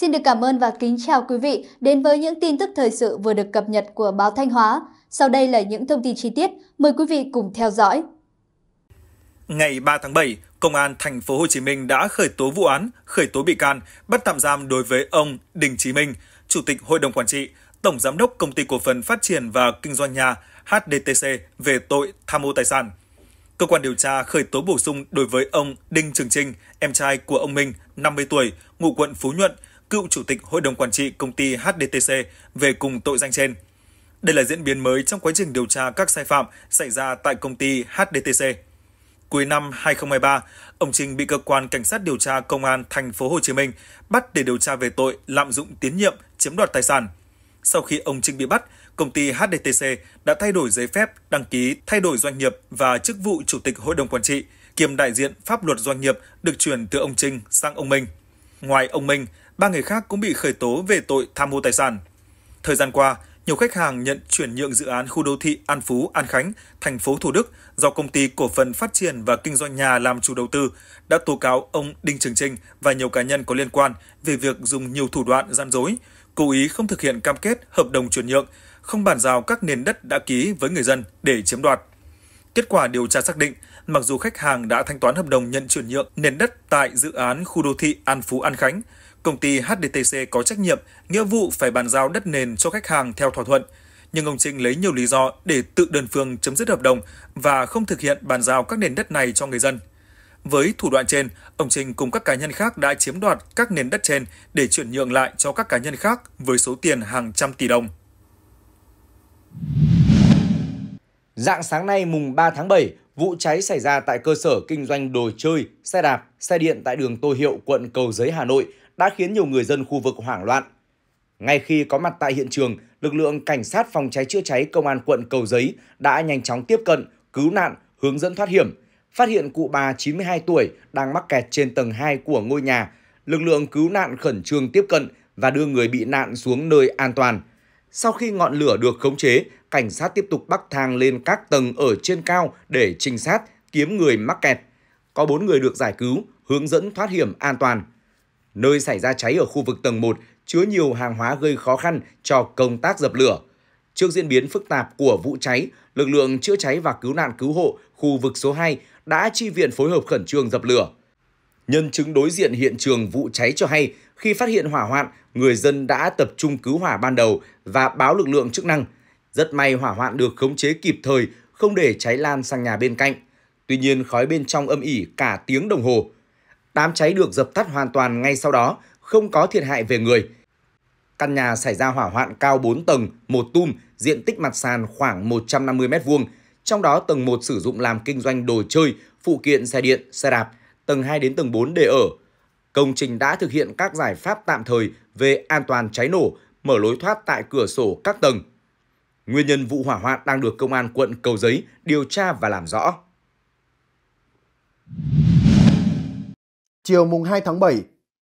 Xin được cảm ơn và kính chào quý vị đến với những tin tức thời sự vừa được cập nhật của báo Thanh Hóa. Sau đây là những thông tin chi tiết, mời quý vị cùng theo dõi. Ngày 3 tháng 7, Công an thành phố Hồ Chí Minh đã khởi tố vụ án, khởi tố bị can, bắt tạm giam đối với ông Đình Chí Minh, Chủ tịch Hội đồng quản trị, Tổng giám đốc Công ty cổ phần phát triển và kinh doanh nhà HDTC về tội tham ô tài sản. Cơ quan điều tra khởi tố bổ sung đối với ông Đinh Trường Trinh, em trai của ông Minh, 50 tuổi, ngụ quận Phú Nhuận cựu chủ tịch hội đồng quản trị công ty HDTC về cùng tội danh trên. Đây là diễn biến mới trong quá trình điều tra các sai phạm xảy ra tại công ty HDTC. Cuối năm 2023, ông Trình bị cơ quan cảnh sát điều tra công an thành phố Hồ Chí Minh bắt để điều tra về tội lạm dụng tín nhiệm chiếm đoạt tài sản. Sau khi ông Trình bị bắt, công ty HDTC đã thay đổi giấy phép đăng ký thay đổi doanh nghiệp và chức vụ chủ tịch hội đồng quản trị kiêm đại diện pháp luật doanh nghiệp được chuyển từ ông Trình sang ông Minh. Ngoài ông Minh, ba người khác cũng bị khởi tố về tội tham mô tài sản. Thời gian qua, nhiều khách hàng nhận chuyển nhượng dự án khu đô thị An Phú, An Khánh, thành phố Thủ Đức do công ty cổ phần phát triển và kinh doanh nhà làm chủ đầu tư đã tố cáo ông Đinh Trường Trinh và nhiều cá nhân có liên quan về việc dùng nhiều thủ đoạn gian dối, cố ý không thực hiện cam kết hợp đồng chuyển nhượng, không bàn giao các nền đất đã ký với người dân để chiếm đoạt. Kết quả điều tra xác định, mặc dù khách hàng đã thanh toán hợp đồng nhận chuyển nhượng nền đất tại dự án khu đô thị An Phú An Khánh, Công ty HDTC có trách nhiệm, nghĩa vụ phải bàn giao đất nền cho khách hàng theo thỏa thuận. Nhưng ông Trinh lấy nhiều lý do để tự đơn phương chấm dứt hợp đồng và không thực hiện bàn giao các nền đất này cho người dân. Với thủ đoạn trên, ông Trinh cùng các cá nhân khác đã chiếm đoạt các nền đất trên để chuyển nhượng lại cho các cá nhân khác với số tiền hàng trăm tỷ đồng. Dạng sáng nay mùng 3 tháng 7, vụ cháy xảy ra tại cơ sở kinh doanh đồ chơi, xe đạp, xe điện tại đường Tô Hiệu, quận Cầu Giấy, Hà Nội đã khiến nhiều người dân khu vực hoảng loạn. Ngay khi có mặt tại hiện trường, lực lượng cảnh sát phòng cháy chữa cháy công an quận Cầu Giấy đã nhanh chóng tiếp cận, cứu nạn, hướng dẫn thoát hiểm. Phát hiện cụ bà 92 tuổi đang mắc kẹt trên tầng 2 của ngôi nhà, lực lượng cứu nạn khẩn trương tiếp cận và đưa người bị nạn xuống nơi an toàn. Sau khi ngọn lửa được khống chế, cảnh sát tiếp tục bắc thang lên các tầng ở trên cao để trinh sát, kiếm người mắc kẹt. Có 4 người được giải cứu, hướng dẫn thoát hiểm an toàn. Nơi xảy ra cháy ở khu vực tầng 1 chứa nhiều hàng hóa gây khó khăn cho công tác dập lửa. Trước diễn biến phức tạp của vụ cháy, lực lượng chữa cháy và cứu nạn cứu hộ khu vực số 2 đã chi viện phối hợp khẩn trương dập lửa. Nhân chứng đối diện hiện trường vụ cháy cho hay, khi phát hiện hỏa hoạn, người dân đã tập trung cứu hỏa ban đầu và báo lực lượng chức năng. Rất may hỏa hoạn được khống chế kịp thời, không để cháy lan sang nhà bên cạnh. Tuy nhiên khói bên trong âm ỉ cả tiếng đồng hồ. Đám cháy được dập tắt hoàn toàn ngay sau đó, không có thiệt hại về người. Căn nhà xảy ra hỏa hoạn cao 4 tầng, một tum, diện tích mặt sàn khoảng 150 m2, trong đó tầng 1 sử dụng làm kinh doanh đồ chơi, phụ kiện xe điện, xe đạp, tầng 2 đến tầng 4 để ở. Công trình đã thực hiện các giải pháp tạm thời về an toàn cháy nổ, mở lối thoát tại cửa sổ các tầng. Nguyên nhân vụ hỏa hoạn đang được công an quận Cầu Giấy điều tra và làm rõ. Chiều mùng 2 tháng 7,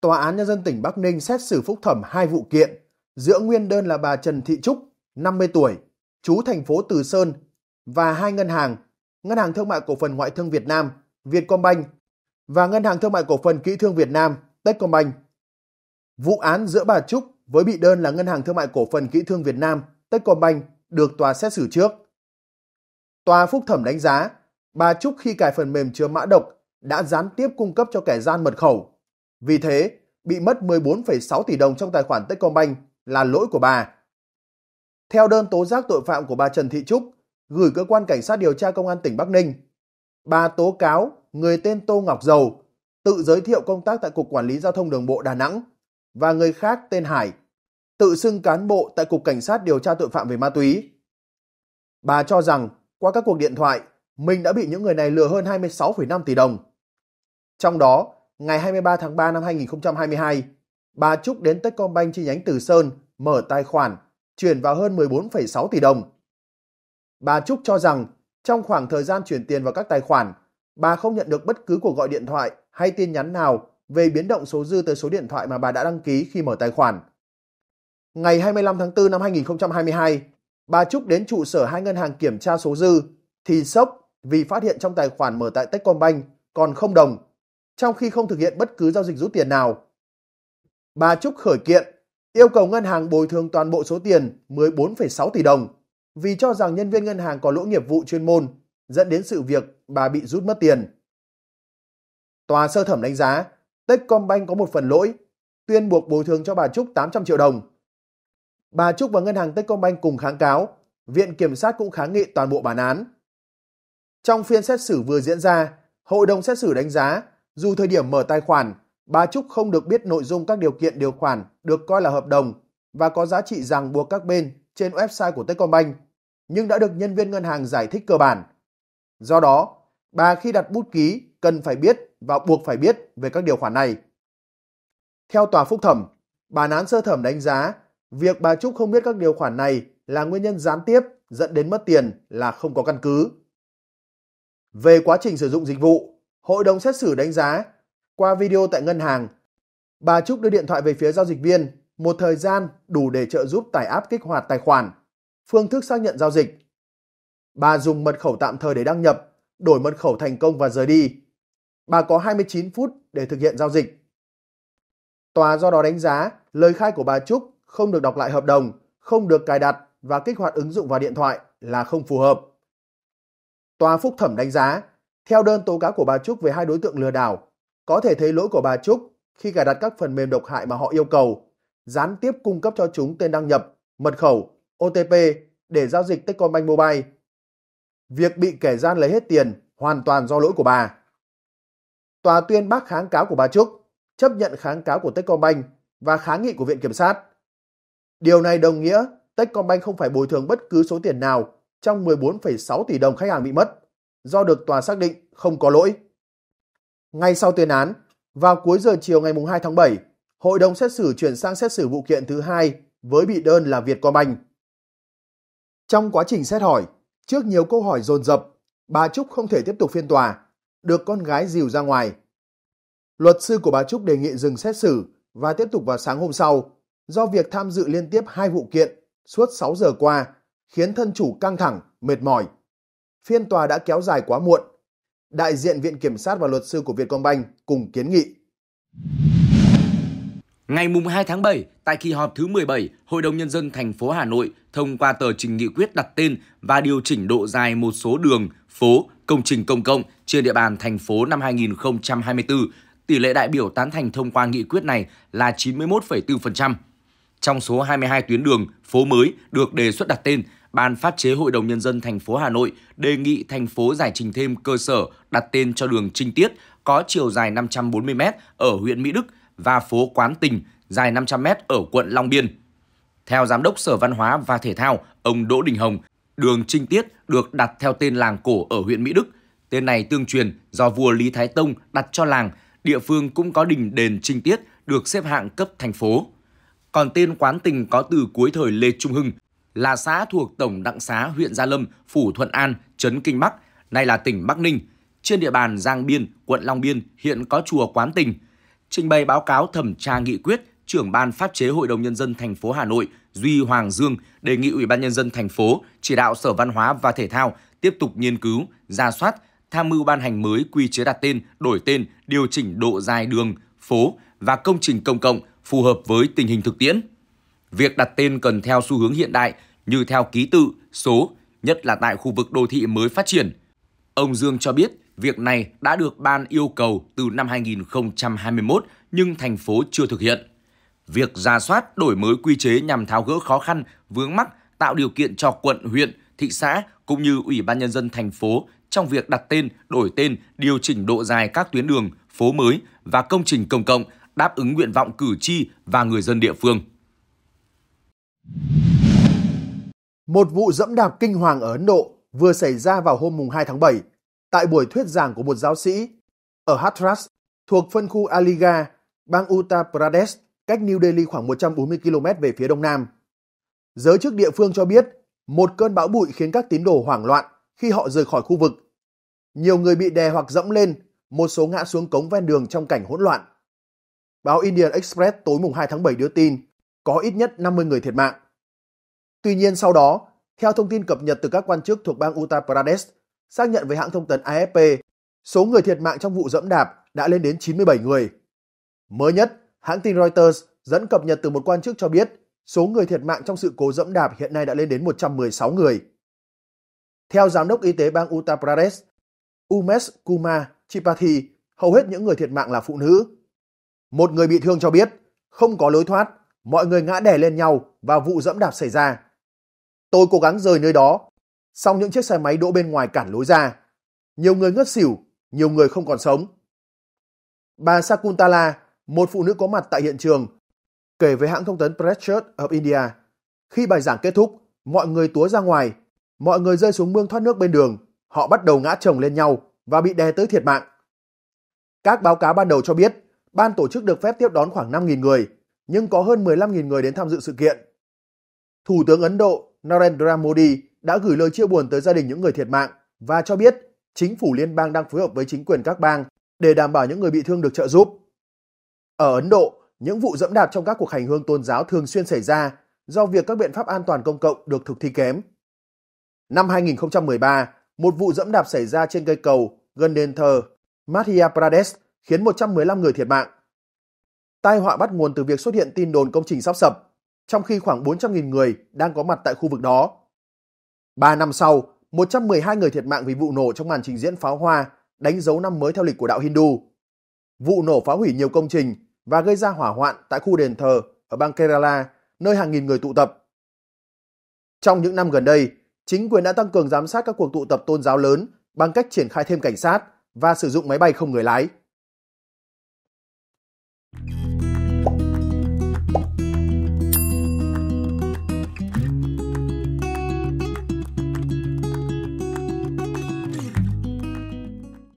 Tòa án Nhân dân tỉnh Bắc Ninh xét xử phúc thẩm hai vụ kiện giữa nguyên đơn là bà Trần Thị Trúc, 50 tuổi, chú thành phố Từ Sơn và hai ngân hàng, Ngân hàng Thương mại Cổ phần Ngoại thương Việt Nam, Vietcombank và Ngân hàng Thương mại Cổ phần Kỹ thương Việt Nam, Techcombank. Vụ án giữa bà Trúc với bị đơn là Ngân hàng Thương mại Cổ phần Kỹ thương Việt Nam, Techcombank được tòa xét xử trước. Tòa phúc thẩm đánh giá, bà Trúc khi cài phần mềm chứa mã độc đã gián tiếp cung cấp cho kẻ gian mật khẩu. Vì thế, bị mất 14,6 tỷ đồng trong tài khoản Techcombank là lỗi của bà. Theo đơn tố giác tội phạm của bà Trần Thị Trúc gửi cơ quan cảnh sát điều tra công an tỉnh Bắc Ninh, bà tố cáo người tên Tô Ngọc Dầu tự giới thiệu công tác tại Cục Quản lý Giao thông Đường bộ Đà Nẵng và người khác tên Hải tự xưng cán bộ tại Cục Cảnh sát điều tra tội phạm về ma túy. Bà cho rằng qua các cuộc điện thoại, mình đã bị những người này lừa hơn 26,5 tỷ đồng. Trong đó, ngày 23 tháng 3 năm 2022, bà Trúc đến Techcombank chi nhánh Từ Sơn mở tài khoản, chuyển vào hơn 14,6 tỷ đồng. Bà Trúc cho rằng trong khoảng thời gian chuyển tiền vào các tài khoản, bà không nhận được bất cứ cuộc gọi điện thoại hay tin nhắn nào về biến động số dư tới số điện thoại mà bà đã đăng ký khi mở tài khoản. Ngày 25 tháng 4 năm 2022, bà Trúc đến trụ sở hai ngân hàng kiểm tra số dư thì sốc vì phát hiện trong tài khoản mở tại Techcombank còn không đồng trong khi không thực hiện bất cứ giao dịch rút tiền nào. Bà Trúc khởi kiện, yêu cầu ngân hàng bồi thường toàn bộ số tiền 14,6 tỷ đồng vì cho rằng nhân viên ngân hàng có lỗi nghiệp vụ chuyên môn, dẫn đến sự việc bà bị rút mất tiền. Tòa sơ thẩm đánh giá Techcombank có một phần lỗi, tuyên buộc bồi thường cho bà Trúc 800 triệu đồng. Bà Trúc và ngân hàng Techcombank cùng kháng cáo, Viện Kiểm sát cũng kháng nghị toàn bộ bản án. Trong phiên xét xử vừa diễn ra, Hội đồng xét xử đánh giá dù thời điểm mở tài khoản, bà Trúc không được biết nội dung các điều kiện điều khoản được coi là hợp đồng và có giá trị ràng buộc các bên trên website của Techcombank, nhưng đã được nhân viên ngân hàng giải thích cơ bản. Do đó, bà khi đặt bút ký cần phải biết và buộc phải biết về các điều khoản này. Theo tòa phúc thẩm, bản án sơ thẩm đánh giá việc bà Trúc không biết các điều khoản này là nguyên nhân gián tiếp dẫn đến mất tiền là không có căn cứ. Về quá trình sử dụng dịch vụ, Hội đồng xét xử đánh giá, qua video tại ngân hàng, bà Trúc đưa điện thoại về phía giao dịch viên một thời gian đủ để trợ giúp tải app kích hoạt tài khoản, phương thức xác nhận giao dịch. Bà dùng mật khẩu tạm thời để đăng nhập, đổi mật khẩu thành công và rời đi. Bà có 29 phút để thực hiện giao dịch. Tòa do đó đánh giá lời khai của bà Trúc không được đọc lại hợp đồng, không được cài đặt và kích hoạt ứng dụng vào điện thoại là không phù hợp. Tòa phúc thẩm đánh giá theo đơn tố cáo của bà Trúc về hai đối tượng lừa đảo, có thể thấy lỗi của bà Trúc khi cài đặt các phần mềm độc hại mà họ yêu cầu, gián tiếp cung cấp cho chúng tên đăng nhập, mật khẩu, OTP để giao dịch Techcombank Mobile. Việc bị kẻ gian lấy hết tiền hoàn toàn do lỗi của bà. Tòa tuyên bác kháng cáo của bà Trúc, chấp nhận kháng cáo của Techcombank và kháng nghị của Viện Kiểm sát. Điều này đồng nghĩa Techcombank không phải bồi thường bất cứ số tiền nào trong 14,6 tỷ đồng khách hàng bị mất do được tòa xác định không có lỗi. Ngay sau tuyên án, vào cuối giờ chiều ngày 2 tháng 7, hội đồng xét xử chuyển sang xét xử vụ kiện thứ hai với bị đơn là Vietcombank. Trong quá trình xét hỏi, trước nhiều câu hỏi dồn dập, bà Trúc không thể tiếp tục phiên tòa, được con gái dìu ra ngoài. Luật sư của bà Trúc đề nghị dừng xét xử và tiếp tục vào sáng hôm sau do việc tham dự liên tiếp hai vụ kiện suốt 6 giờ qua khiến thân chủ căng thẳng, mệt mỏi phiên tòa đã kéo dài quá muộn. Đại diện Viện Kiểm sát và luật sư của Vietcombank cùng kiến nghị. Ngày 2 tháng 7, tại kỳ họp thứ 17, Hội đồng Nhân dân thành phố Hà Nội thông qua tờ trình nghị quyết đặt tên và điều chỉnh độ dài một số đường, phố, công trình công cộng trên địa bàn thành phố năm 2024. Tỷ lệ đại biểu tán thành thông qua nghị quyết này là 91,4%. Trong số 22 tuyến đường, phố mới được đề xuất đặt tên, Ban phát chế Hội đồng Nhân dân thành phố Hà Nội đề nghị thành phố giải trình thêm cơ sở đặt tên cho đường Trinh Tiết có chiều dài 540m ở huyện Mỹ Đức và phố Quán Tình dài 500m ở quận Long Biên. Theo Giám đốc Sở Văn hóa và Thể thao, ông Đỗ Đình Hồng, đường Trinh Tiết được đặt theo tên làng cổ ở huyện Mỹ Đức. Tên này tương truyền do vua Lý Thái Tông đặt cho làng, địa phương cũng có đình đền Trinh Tiết được xếp hạng cấp thành phố. Còn tên quán tình có từ cuối thời Lê Trung Hưng, là xã thuộc Tổng Đặng Xá huyện Gia Lâm, Phủ Thuận An, Trấn Kinh Bắc, nay là tỉnh Bắc Ninh, trên địa bàn Giang Biên, quận Long Biên hiện có chùa Quán Tình. Trình bày báo cáo thẩm tra nghị quyết, trưởng ban pháp chế Hội đồng Nhân dân thành phố Hà Nội Duy Hoàng Dương đề nghị Ủy ban Nhân dân thành phố chỉ đạo Sở Văn hóa và Thể thao tiếp tục nghiên cứu, ra soát, tham mưu ban hành mới quy chế đặt tên, đổi tên, điều chỉnh độ dài đường, phố và công trình công cộng phù hợp với tình hình thực tiễn. Việc đặt tên cần theo xu hướng hiện đại như theo ký tự, số, nhất là tại khu vực đô thị mới phát triển. Ông Dương cho biết, việc này đã được ban yêu cầu từ năm 2021 nhưng thành phố chưa thực hiện. Việc ra soát đổi mới quy chế nhằm tháo gỡ khó khăn, vướng mắc, tạo điều kiện cho quận, huyện, thị xã cũng như Ủy ban Nhân dân thành phố trong việc đặt tên, đổi tên, điều chỉnh độ dài các tuyến đường, phố mới và công trình công cộng đáp ứng nguyện vọng cử tri và người dân địa phương. Một vụ dẫm đạp kinh hoàng ở Ấn Độ vừa xảy ra vào hôm mùng 2 tháng 7 tại buổi thuyết giảng của một giáo sĩ ở Hathras thuộc phân khu Aligarh, bang Uttar Pradesh, cách New Delhi khoảng 140 km về phía đông nam. Giới chức địa phương cho biết một cơn bão bụi khiến các tín đồ hoảng loạn khi họ rời khỏi khu vực. Nhiều người bị đè hoặc dẫm lên, một số ngã xuống cống ven đường trong cảnh hỗn loạn. Báo Indian Express tối mùng 2 tháng 7 đưa tin có ít nhất 50 người thiệt mạng. Tuy nhiên sau đó, theo thông tin cập nhật từ các quan chức thuộc bang Uttar Pradesh, xác nhận với hãng thông tấn AFP, số người thiệt mạng trong vụ dẫm đạp đã lên đến 97 người. Mới nhất, hãng tin Reuters dẫn cập nhật từ một quan chức cho biết số người thiệt mạng trong sự cố dẫm đạp hiện nay đã lên đến 116 người. Theo Giám đốc Y tế bang Uttar Pradesh, Umesh Kumar Tripathi, hầu hết những người thiệt mạng là phụ nữ. Một người bị thương cho biết, không có lối thoát, mọi người ngã đè lên nhau và vụ dẫm đạp xảy ra. Tôi cố gắng rời nơi đó, song những chiếc xe máy đỗ bên ngoài cản lối ra. Nhiều người ngất xỉu, nhiều người không còn sống. Bà Sakuntala, một phụ nữ có mặt tại hiện trường, kể với hãng thông tấn Press of India. Khi bài giảng kết thúc, mọi người túa ra ngoài, mọi người rơi xuống mương thoát nước bên đường, họ bắt đầu ngã chồng lên nhau và bị đè tới thiệt mạng. Các báo cáo ban đầu cho biết, ban tổ chức được phép tiếp đón khoảng 5.000 người, nhưng có hơn 15.000 người đến tham dự sự kiện. Thủ tướng Ấn Độ Narendra Modi đã gửi lời chia buồn tới gia đình những người thiệt mạng và cho biết chính phủ liên bang đang phối hợp với chính quyền các bang để đảm bảo những người bị thương được trợ giúp. Ở Ấn Độ, những vụ dẫm đạp trong các cuộc hành hương tôn giáo thường xuyên xảy ra do việc các biện pháp an toàn công cộng được thực thi kém. Năm 2013, một vụ dẫm đạp xảy ra trên cây cầu gần đền thờ Madhya Pradesh khiến 115 người thiệt mạng. Tai họa bắt nguồn từ việc xuất hiện tin đồn công trình sắp sập trong khi khoảng 400.000 người đang có mặt tại khu vực đó. Ba năm sau, 112 người thiệt mạng vì vụ nổ trong màn trình diễn pháo hoa đánh dấu năm mới theo lịch của đạo Hindu. Vụ nổ phá hủy nhiều công trình và gây ra hỏa hoạn tại khu đền thờ ở bang Kerala, nơi hàng nghìn người tụ tập. Trong những năm gần đây, chính quyền đã tăng cường giám sát các cuộc tụ tập tôn giáo lớn bằng cách triển khai thêm cảnh sát và sử dụng máy bay không người lái.